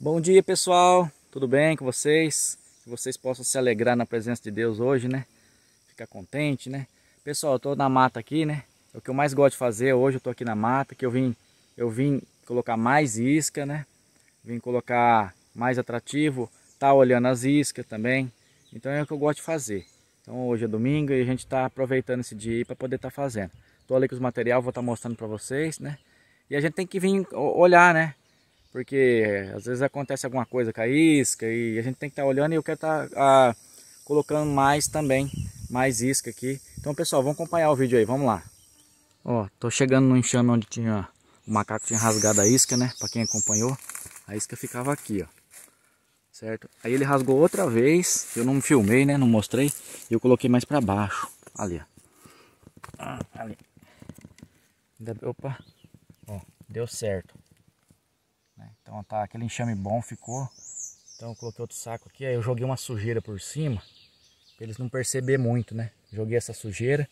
Bom dia pessoal, tudo bem com vocês? Que vocês possam se alegrar na presença de Deus hoje, né? Ficar contente, né? Pessoal, eu tô na mata aqui, né? É o que eu mais gosto de fazer hoje, eu tô aqui na mata, que eu vim, eu vim colocar mais isca, né? Vim colocar mais atrativo, tá olhando as iscas também. Então é o que eu gosto de fazer. Então hoje é domingo e a gente tá aproveitando esse dia para poder estar tá fazendo. Tô ali com os materiais, vou estar tá mostrando para vocês, né? E a gente tem que vir olhar, né? porque às vezes acontece alguma coisa com a isca e a gente tem que estar tá olhando e eu quero estar tá, ah, colocando mais também, mais isca aqui. Então pessoal, vamos acompanhar o vídeo aí, vamos lá. Ó, tô chegando no enxame onde tinha o macaco tinha rasgado a isca, né? Para quem acompanhou, a isca ficava aqui, ó. Certo? Aí ele rasgou outra vez, eu não filmei, né? Não mostrei, eu coloquei mais para baixo, ali, ó. Ah, ali. Opa, ó, deu certo. Então tá, aquele enxame bom ficou. Então eu coloquei outro saco aqui, aí eu joguei uma sujeira por cima, pra eles não perceber muito, né? Joguei essa sujeira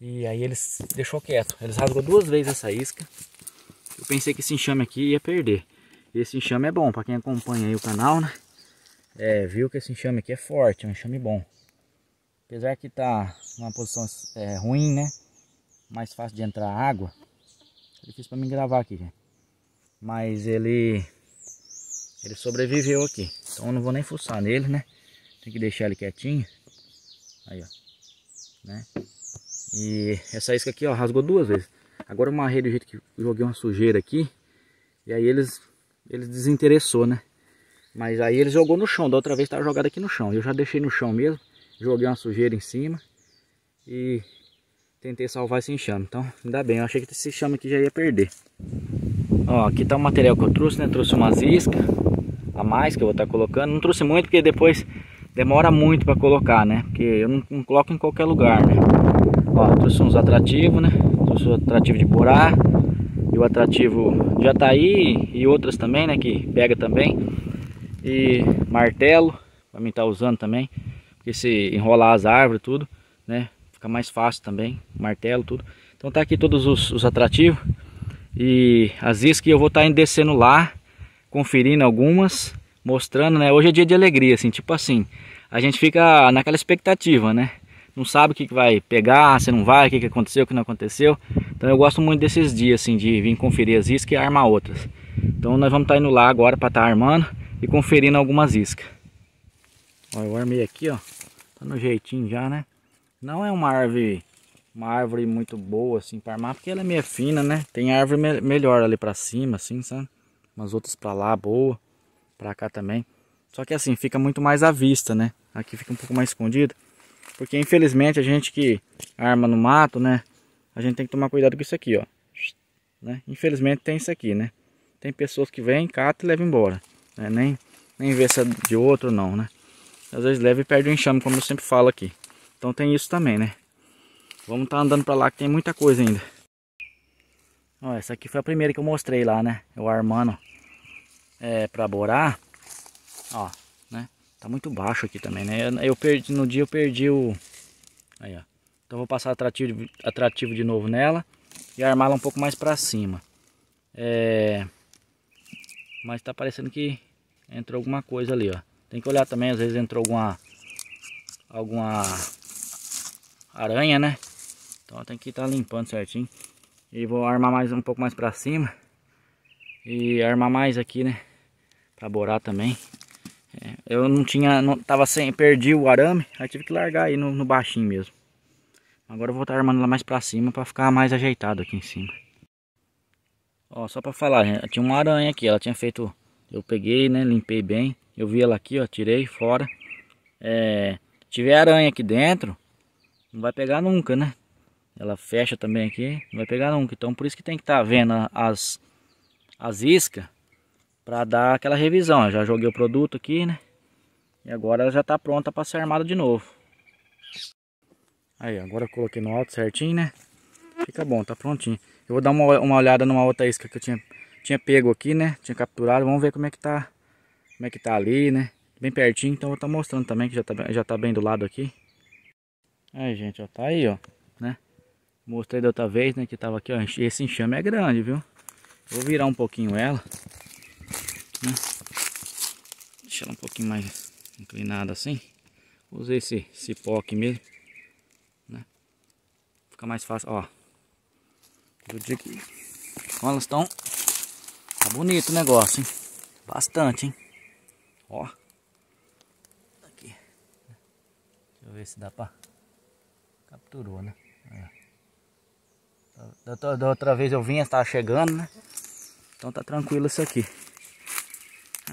e aí eles deixou quieto. Eles rasgou duas vezes essa isca. Eu pensei que esse enxame aqui ia perder. Esse enxame é bom, para quem acompanha aí o canal, né? É, viu que esse enxame aqui é forte, é um enxame bom. Apesar que tá numa posição é, ruim, né? Mais fácil de entrar água. É difícil para mim gravar aqui, gente. Mas ele ele sobreviveu aqui. Então eu não vou nem fuçar nele, né? Tem que deixar ele quietinho. Aí, ó. Né? E essa isca aqui, ó, rasgou duas vezes. Agora eu marrei do jeito que joguei uma sujeira aqui. E aí eles, eles desinteressou, né? Mas aí eles jogou no chão. Da outra vez tava jogado aqui no chão. Eu já deixei no chão mesmo. Joguei uma sujeira em cima. E tentei salvar esse enxame. Então, ainda bem. Eu achei que esse enxame aqui já ia perder. Ó, aqui tá o material que eu trouxe, né? Trouxe umas iscas a mais que eu vou estar tá colocando. Não trouxe muito porque depois demora muito para colocar, né? Porque eu não, não, coloco em qualquer lugar, né? Ó, trouxe uns atrativos, né? Trouxe o atrativo de porá. e o atrativo de tá aí e outras também, né? Que pega também. E martelo, para mim estar tá usando também. Porque se enrolar as árvores tudo, né? Fica mais fácil também, martelo, tudo. Então tá aqui todos os, os atrativos. E as iscas eu vou estar descendo lá, conferindo algumas, mostrando, né? Hoje é dia de alegria, assim, tipo assim, a gente fica naquela expectativa, né? Não sabe o que, que vai pegar, se não vai, o que, que aconteceu, o que não aconteceu. Então eu gosto muito desses dias, assim, de vir conferir as iscas e armar outras. Então nós vamos estar indo lá agora para estar armando e conferindo algumas iscas. Ó, eu armei aqui, ó. Tá no jeitinho já, né? Não é uma árvore uma árvore muito boa assim para armar, porque ela é meio fina, né? Tem árvore me melhor ali para cima assim, sabe? Umas outras para lá boa, para cá também. Só que assim, fica muito mais à vista, né? Aqui fica um pouco mais escondido, porque infelizmente a gente que arma no mato, né? A gente tem que tomar cuidado com isso aqui, ó. Né? Infelizmente tem isso aqui, né? Tem pessoas que vêm, cata e levam embora, né? Nem nem vê se é de outro não, né? Às vezes leva e perde o enxame, como eu sempre falo aqui. Então tem isso também, né? Vamos estar tá andando para lá que tem muita coisa ainda. Ó, essa aqui foi a primeira que eu mostrei lá, né? Eu armando é, para borar. Ó, né? Tá muito baixo aqui também, né? Eu, eu, perdi, no dia eu perdi o... Aí, ó. Então vou passar atrativo, atrativo de novo nela e armá-la um pouco mais para cima. É... Mas tá parecendo que entrou alguma coisa ali, ó. Tem que olhar também, às vezes entrou alguma... Alguma aranha, né? Então tem que estar tá limpando certinho. E vou armar mais um pouco mais para cima. E armar mais aqui, né? Para borar também. É, eu não tinha, não, tava sem, perdi o arame. Aí tive que largar aí no, no baixinho mesmo. Agora eu vou estar tá armando lá mais para cima para ficar mais ajeitado aqui em cima. Ó, só para falar, é, tinha uma aranha aqui. Ela tinha feito, eu peguei, né? Limpei bem. Eu vi ela aqui, ó, tirei fora. É, tiver aranha aqui dentro, não vai pegar nunca, né? Ela fecha também aqui, não vai pegar nunca. Então por isso que tem que estar tá vendo as, as iscas para dar aquela revisão. Eu já joguei o produto aqui, né? E agora ela já está pronta para ser armada de novo. Aí, agora eu coloquei no alto certinho, né? Fica bom, tá prontinho. Eu vou dar uma, uma olhada numa outra isca que eu tinha, tinha pego aqui, né? Tinha capturado, vamos ver como é que tá, como é que tá ali, né? Bem pertinho, então eu vou estar tá mostrando também, que já tá, já tá bem do lado aqui. Aí, gente, ó, tá aí, ó. Mostrei da outra vez, né? Que tava aqui, ó. Esse enxame é grande, viu? Vou virar um pouquinho ela. Né? Deixa ela um pouquinho mais inclinada assim. Usei esse cipó aqui mesmo. Né? Fica mais fácil, ó. Eu digo que... Como elas estão... Tá bonito o negócio, hein? Bastante, hein? Ó. Aqui. Né? Deixa eu ver se dá pra... Capturou, né? É. Da, da outra vez eu vinha, estava chegando, né? Então tá tranquilo isso aqui.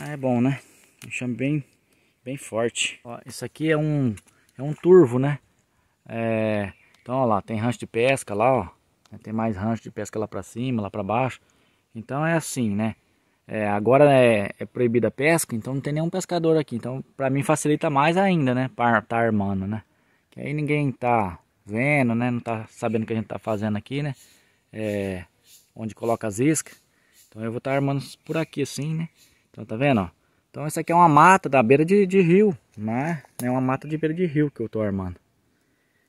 Ah, é bom, né? Enxame bem, bem forte. Ó, isso aqui é um, é um turvo, né? É, então, ó lá, tem rancho de pesca lá, ó. Né, tem mais rancho de pesca lá pra cima, lá pra baixo. Então é assim, né? É, agora é, é, proibida a pesca, então não tem nenhum pescador aqui. Então, pra mim facilita mais ainda, né? Pra, tá armando, né? Que aí ninguém tá vendo, né? Não tá sabendo o que a gente tá fazendo aqui, né? É, onde coloca as iscas. Então eu vou estar tá armando por aqui assim, né? Então tá vendo, ó. Então essa aqui é uma mata da beira de, de rio, né? É uma mata de beira de rio que eu tô armando.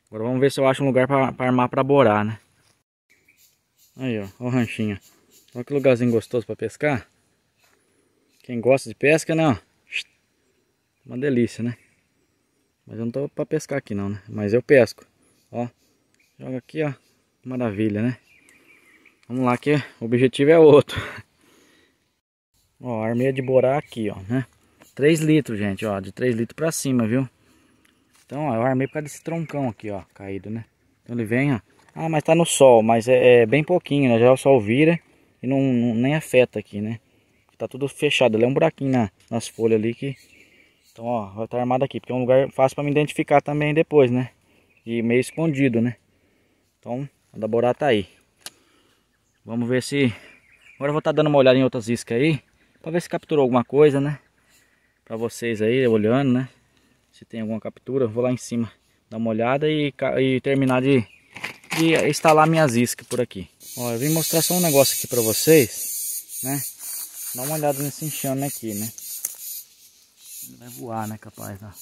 Agora vamos ver se eu acho um lugar para armar para borar, né? Aí, ó, ó o ranchinho. Olha que lugarzinho gostoso para pescar. Quem gosta de pesca, né? Uma delícia, né? Mas eu não tô para pescar aqui não, né? Mas eu pesco. Ó, joga aqui, ó. Maravilha, né? Vamos lá que o objetivo é outro. Ó, armeia de borá aqui, ó, né? 3 litros, gente, ó, de 3 litros pra cima, viu? Então, ó, eu armei por causa desse troncão aqui, ó, caído, né? Então ele vem, ó. Ah, mas tá no sol, mas é, é bem pouquinho, né? Já o sol vira e não, não, nem afeta aqui, né? Tá tudo fechado, ali é um buraquinho na, nas folhas ali que... Então, ó, vai estar tá armado aqui, porque é um lugar fácil pra me identificar também depois, né? e meio escondido, né? Então, a da Borá tá aí. Vamos ver se... Agora eu vou estar tá dando uma olhada em outras iscas aí, para ver se capturou alguma coisa, né? Para vocês aí, olhando, né? Se tem alguma captura, eu vou lá em cima dar uma olhada e, e terminar de, de instalar minhas iscas por aqui. Ó, eu vim mostrar só um negócio aqui para vocês, né? Dá uma olhada nesse enxame aqui, né? Ele vai voar, né, capaz, ó.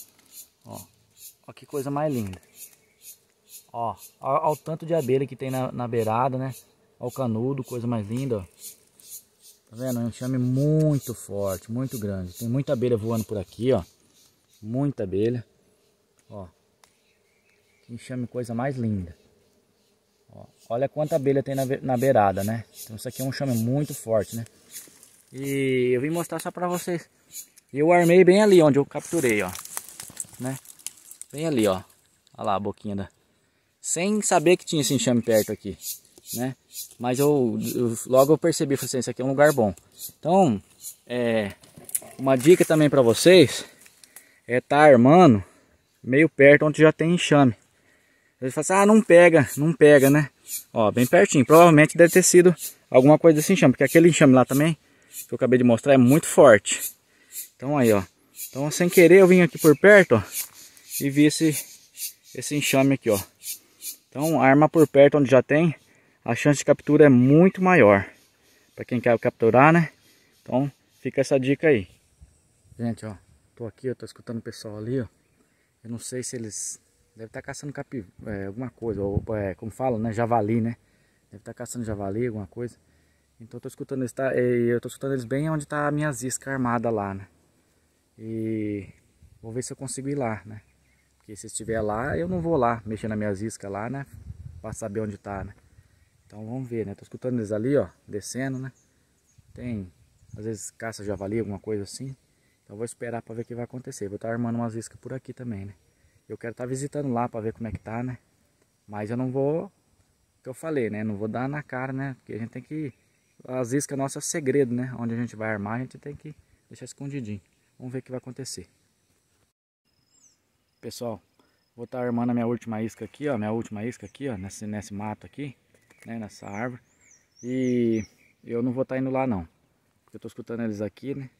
Ó, ó que coisa mais linda. Ó, ao, o tanto de abelha que tem na, na beirada, né? Ó o canudo, coisa mais linda, ó. Tá vendo? É um enxame muito forte, muito grande. Tem muita abelha voando por aqui, ó. Muita abelha. Ó. um enxame coisa mais linda. Ó, olha quanta abelha tem na, na beirada, né? Então isso aqui é um enxame muito forte, né? E eu vim mostrar só pra vocês. Eu armei bem ali onde eu capturei, ó. Né? Bem ali, ó. Olha lá a boquinha da sem saber que tinha esse enxame perto aqui, né? Mas eu, eu logo eu percebi, falei assim, isso aqui é um lugar bom. Então, é, uma dica também para vocês é estar tá armando meio perto onde já tem enxame. Eles falam assim, ah, não pega, não pega, né? Ó, bem pertinho. Provavelmente deve ter sido alguma coisa desse enxame, porque aquele enxame lá também, que eu acabei de mostrar, é muito forte. Então aí, ó. Então, sem querer, eu vim aqui por perto, ó, e vi esse, esse enxame aqui, ó. Então, arma por perto onde já tem, a chance de captura é muito maior. Para quem quer capturar, né? Então, fica essa dica aí. Gente, ó, tô aqui, eu tô escutando o pessoal ali, ó. Eu não sei se eles... Deve estar tá caçando capi... É, alguma coisa, ou é, como fala, né? Javali, né? Deve estar tá caçando javali, alguma coisa. Então eu tô escutando eles, tá, eu tô escutando eles bem onde tá a minha zisca armada lá, né? E vou ver se eu consigo ir lá, né? Porque se estiver lá, eu não vou lá mexer na minhas iscas lá, né? Pra saber onde tá, né? Então vamos ver, né? Tô escutando eles ali, ó, descendo, né? Tem, às vezes, caça javali, alguma coisa assim. Então vou esperar pra ver o que vai acontecer. Vou estar tá armando umas iscas por aqui também, né? Eu quero estar tá visitando lá pra ver como é que tá, né? Mas eu não vou, que eu falei, né? Não vou dar na cara, né? Porque a gente tem que, as iscas nossas é segredo, né? Onde a gente vai armar, a gente tem que deixar escondidinho. Vamos ver o que vai acontecer. Pessoal, vou estar tá armando a minha última isca aqui, ó. Minha última isca aqui, ó. Nesse, nesse mato aqui, né? Nessa árvore. E eu não vou estar tá indo lá, não. Porque eu tô escutando eles aqui, né?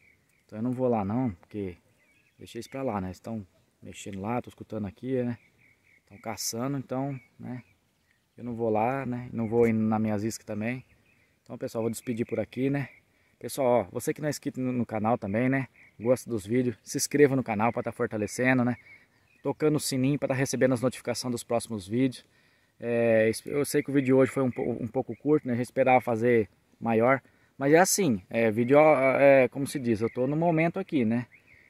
Então eu não vou lá, não. Porque deixei isso pra lá, né? Estão mexendo lá, tô escutando aqui, né? Estão caçando, então, né? Eu não vou lá, né? Não vou indo nas minhas iscas também. Então, pessoal, vou despedir por aqui, né? Pessoal, ó, você que não é inscrito no, no canal também, né? Gosta dos vídeos, se inscreva no canal para estar tá fortalecendo, né? tocando o sininho para receber as notificações dos próximos vídeos. É, eu sei que o vídeo de hoje foi um, um pouco curto, né? gente esperava fazer maior, mas é assim, é, vídeo, é, como se diz, eu estou no momento aqui, né?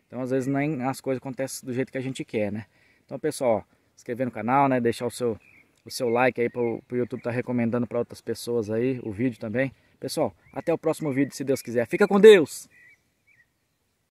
Então às vezes nem as coisas acontecem do jeito que a gente quer, né? Então pessoal, inscrever no canal, né? Deixar o seu, o seu like aí para o YouTube estar tá recomendando para outras pessoas aí o vídeo também. Pessoal, até o próximo vídeo, se Deus quiser. Fica com Deus!